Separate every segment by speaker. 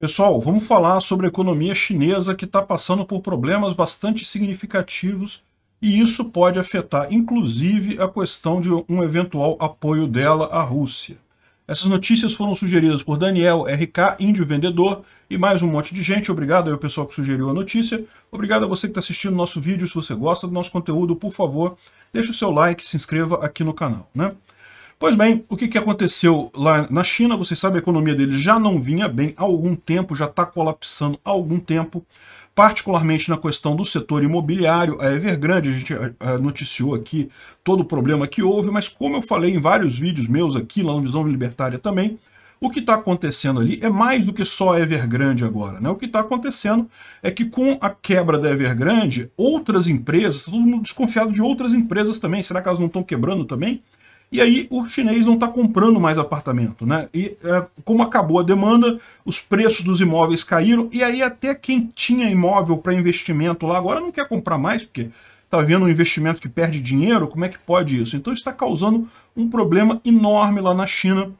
Speaker 1: Pessoal, vamos falar sobre a economia chinesa que está passando por problemas bastante significativos e isso pode afetar, inclusive, a questão de um eventual apoio dela à Rússia. Essas notícias foram sugeridas por Daniel, RK, Índio Vendedor e mais um monte de gente. Obrigado ao pessoal que sugeriu a notícia. Obrigado a você que está assistindo nosso vídeo. Se você gosta do nosso conteúdo, por favor, deixe o seu like, se inscreva aqui no canal. Né? Pois bem, o que, que aconteceu lá na China? Vocês sabem, a economia dele já não vinha bem há algum tempo, já está colapsando há algum tempo, particularmente na questão do setor imobiliário. A Evergrande, a gente eh, eh, noticiou aqui todo o problema que houve, mas como eu falei em vários vídeos meus aqui, lá no Visão Libertária também, o que está acontecendo ali é mais do que só a Evergrande agora. Né? O que está acontecendo é que com a quebra da Evergrande, outras empresas, tá todo mundo desconfiado de outras empresas também, será que elas não estão quebrando também? E aí o chinês não está comprando mais apartamento, né? E é, como acabou a demanda, os preços dos imóveis caíram, e aí até quem tinha imóvel para investimento lá agora não quer comprar mais, porque está vendo um investimento que perde dinheiro, como é que pode isso? Então está causando um problema enorme lá na China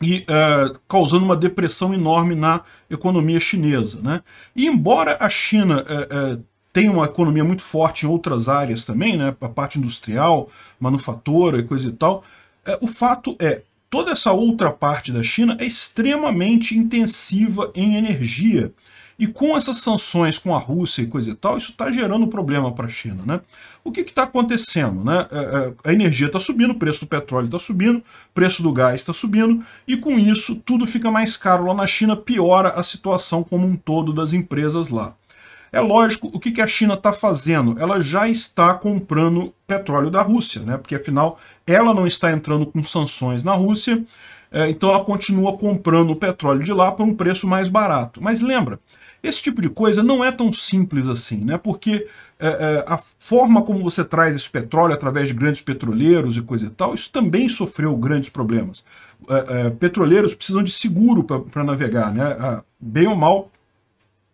Speaker 1: e uh, causando uma depressão enorme na economia chinesa. Né? E embora a China uh, uh, tem uma economia muito forte em outras áreas também, né, a parte industrial, manufatura e coisa e tal, é, o fato é, toda essa outra parte da China é extremamente intensiva em energia. E com essas sanções com a Rússia e coisa e tal, isso está gerando problema para a China. Né? O que está acontecendo? Né? É, é, a energia está subindo, o preço do petróleo está subindo, o preço do gás está subindo, e com isso tudo fica mais caro lá na China, piora a situação como um todo das empresas lá. É lógico, o que, que a China está fazendo? Ela já está comprando petróleo da Rússia, né? porque afinal ela não está entrando com sanções na Rússia, é, então ela continua comprando o petróleo de lá por um preço mais barato. Mas lembra, esse tipo de coisa não é tão simples assim, né? porque é, é, a forma como você traz esse petróleo através de grandes petroleiros e coisa e tal, isso também sofreu grandes problemas. petroleiros precisam de seguro para navegar, né? Ah, bem ou mal,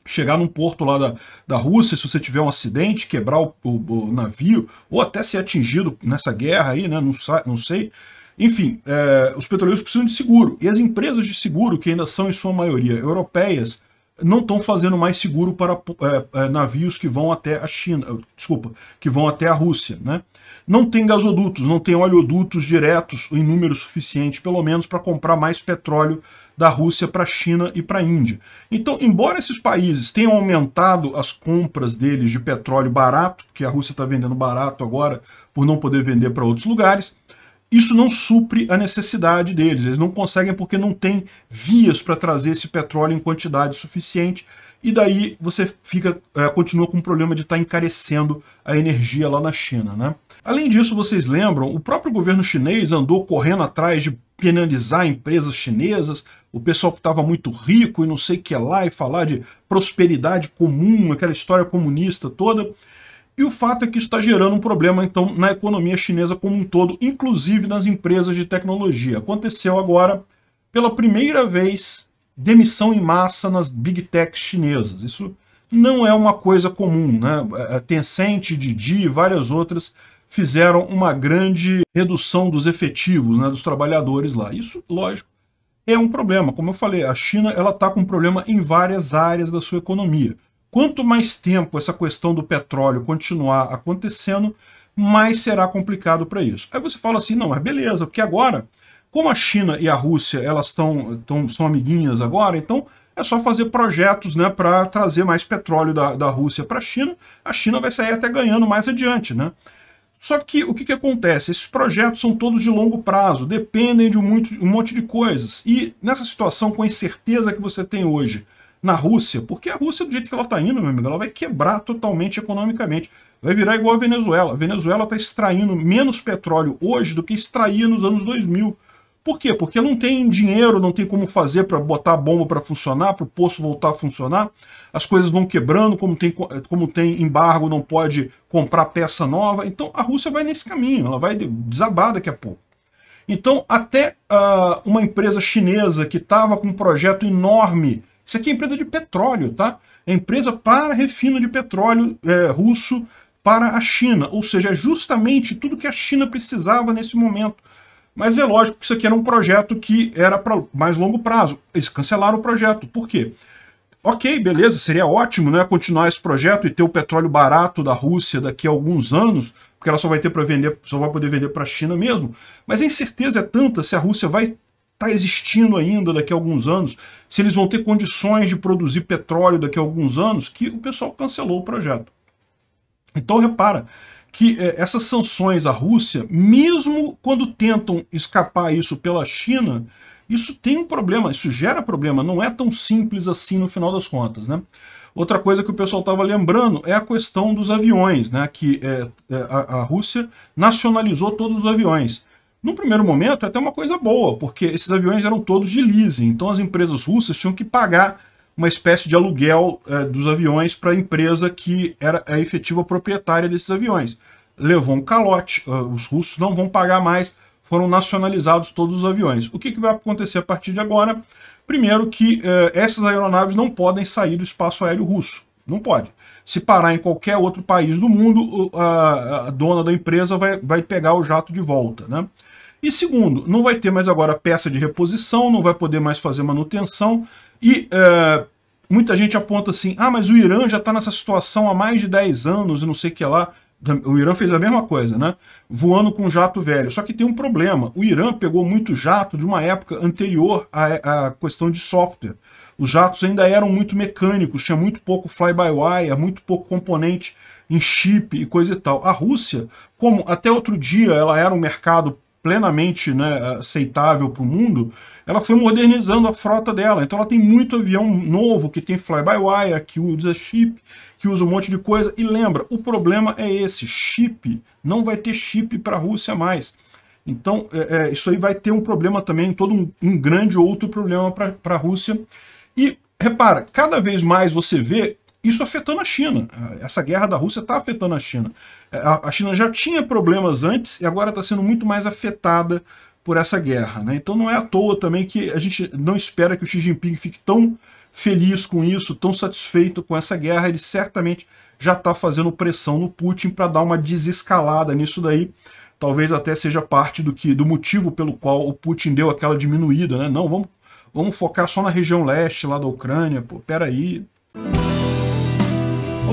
Speaker 1: chegar num porto lá da, da Rússia, se você tiver um acidente, quebrar o, o, o navio, ou até ser atingido nessa guerra aí, né? Não, não sei. Enfim, é, os petroleiros precisam de seguro. E as empresas de seguro, que ainda são em sua maioria europeias, não estão fazendo mais seguro para é, é, navios que vão até a China, desculpa, que vão até a Rússia. Né? Não tem gasodutos, não tem oleodutos diretos em número suficiente, pelo menos para comprar mais petróleo da Rússia para a China e para a Índia. Então, embora esses países tenham aumentado as compras deles de petróleo barato, que a Rússia está vendendo barato agora por não poder vender para outros lugares, isso não supre a necessidade deles. Eles não conseguem porque não tem vias para trazer esse petróleo em quantidade suficiente. E daí você fica, é, continua com o problema de estar tá encarecendo a energia lá na China. Né? Além disso, vocês lembram, o próprio governo chinês andou correndo atrás de penalizar empresas chinesas, o pessoal que estava muito rico e não sei o que lá, e falar de prosperidade comum, aquela história comunista toda. E o fato é que isso está gerando um problema, então, na economia chinesa como um todo, inclusive nas empresas de tecnologia. Aconteceu agora, pela primeira vez, demissão em massa nas big techs chinesas. Isso não é uma coisa comum, né? É, é, Tencent, Didi e várias outras fizeram uma grande redução dos efetivos, né, dos trabalhadores lá. Isso, lógico, é um problema. Como eu falei, a China ela está com um problema em várias áreas da sua economia. Quanto mais tempo essa questão do petróleo continuar acontecendo, mais será complicado para isso. Aí você fala assim, não, mas beleza, porque agora, como a China e a Rússia elas estão são amiguinhas agora, então é só fazer projetos né, para trazer mais petróleo da, da Rússia para a China, a China vai sair até ganhando mais adiante. Né? Só que o que, que acontece? Esses projetos são todos de longo prazo, dependem de um, muito, um monte de coisas. E nessa situação, com a incerteza que você tem hoje, na Rússia, porque a Rússia, do jeito que ela está indo, meu amigo, ela vai quebrar totalmente economicamente. Vai virar igual a Venezuela. A Venezuela está extraindo menos petróleo hoje do que extraía nos anos 2000. Por quê? Porque não tem dinheiro, não tem como fazer para botar a bomba para funcionar, para o poço voltar a funcionar. As coisas vão quebrando, como tem, como tem embargo, não pode comprar peça nova. Então a Rússia vai nesse caminho, ela vai desabar daqui a pouco. Então até uh, uma empresa chinesa que estava com um projeto enorme isso aqui é empresa de petróleo, tá? É empresa para refino de petróleo é, russo para a China. Ou seja, é justamente tudo que a China precisava nesse momento. Mas é lógico que isso aqui era um projeto que era para mais longo prazo. Eles cancelaram o projeto. Por quê? Ok, beleza, seria ótimo né, continuar esse projeto e ter o petróleo barato da Rússia daqui a alguns anos, porque ela só vai ter para vender, só vai poder vender para a China mesmo. Mas a incerteza é tanta se a Rússia vai está existindo ainda daqui a alguns anos, se eles vão ter condições de produzir petróleo daqui a alguns anos, que o pessoal cancelou o projeto. Então repara que é, essas sanções à Rússia, mesmo quando tentam escapar isso pela China, isso tem um problema, isso gera problema, não é tão simples assim no final das contas, né? Outra coisa que o pessoal estava lembrando é a questão dos aviões, né? Que é, a, a Rússia nacionalizou todos os aviões. No primeiro momento, é até uma coisa boa, porque esses aviões eram todos de leasing, então as empresas russas tinham que pagar uma espécie de aluguel eh, dos aviões para a empresa que era a é efetiva proprietária desses aviões. Levou um calote, uh, os russos não vão pagar mais, foram nacionalizados todos os aviões. O que, que vai acontecer a partir de agora? Primeiro que eh, essas aeronaves não podem sair do espaço aéreo russo. Não pode. Se parar em qualquer outro país do mundo, a, a dona da empresa vai, vai pegar o jato de volta. Né? E segundo, não vai ter mais agora peça de reposição, não vai poder mais fazer manutenção. E é, muita gente aponta assim, ah, mas o Irã já está nessa situação há mais de 10 anos e não sei o que lá. O Irã fez a mesma coisa, né? Voando com jato velho. Só que tem um problema. O Irã pegou muito jato de uma época anterior à, à questão de software. Os jatos ainda eram muito mecânicos, tinha muito pouco fly-by-wire, muito pouco componente em chip e coisa e tal. A Rússia, como até outro dia ela era um mercado plenamente né, aceitável para o mundo, ela foi modernizando a frota dela. Então ela tem muito avião novo, que tem fly-by-wire, que usa chip, que usa um monte de coisa. E lembra, o problema é esse, chip, não vai ter chip para a Rússia mais. Então é, é, isso aí vai ter um problema também, todo um, um grande outro problema para a Rússia. E repara, cada vez mais você vê isso afetando a China. Essa guerra da Rússia está afetando a China. A China já tinha problemas antes e agora está sendo muito mais afetada por essa guerra. Né? Então não é à toa também que a gente não espera que o Xi Jinping fique tão feliz com isso, tão satisfeito com essa guerra. Ele certamente já está fazendo pressão no Putin para dar uma desescalada nisso daí. Talvez até seja parte do, que, do motivo pelo qual o Putin deu aquela diminuída, né? Não, vamos, vamos focar só na região leste lá da Ucrânia, pô, peraí,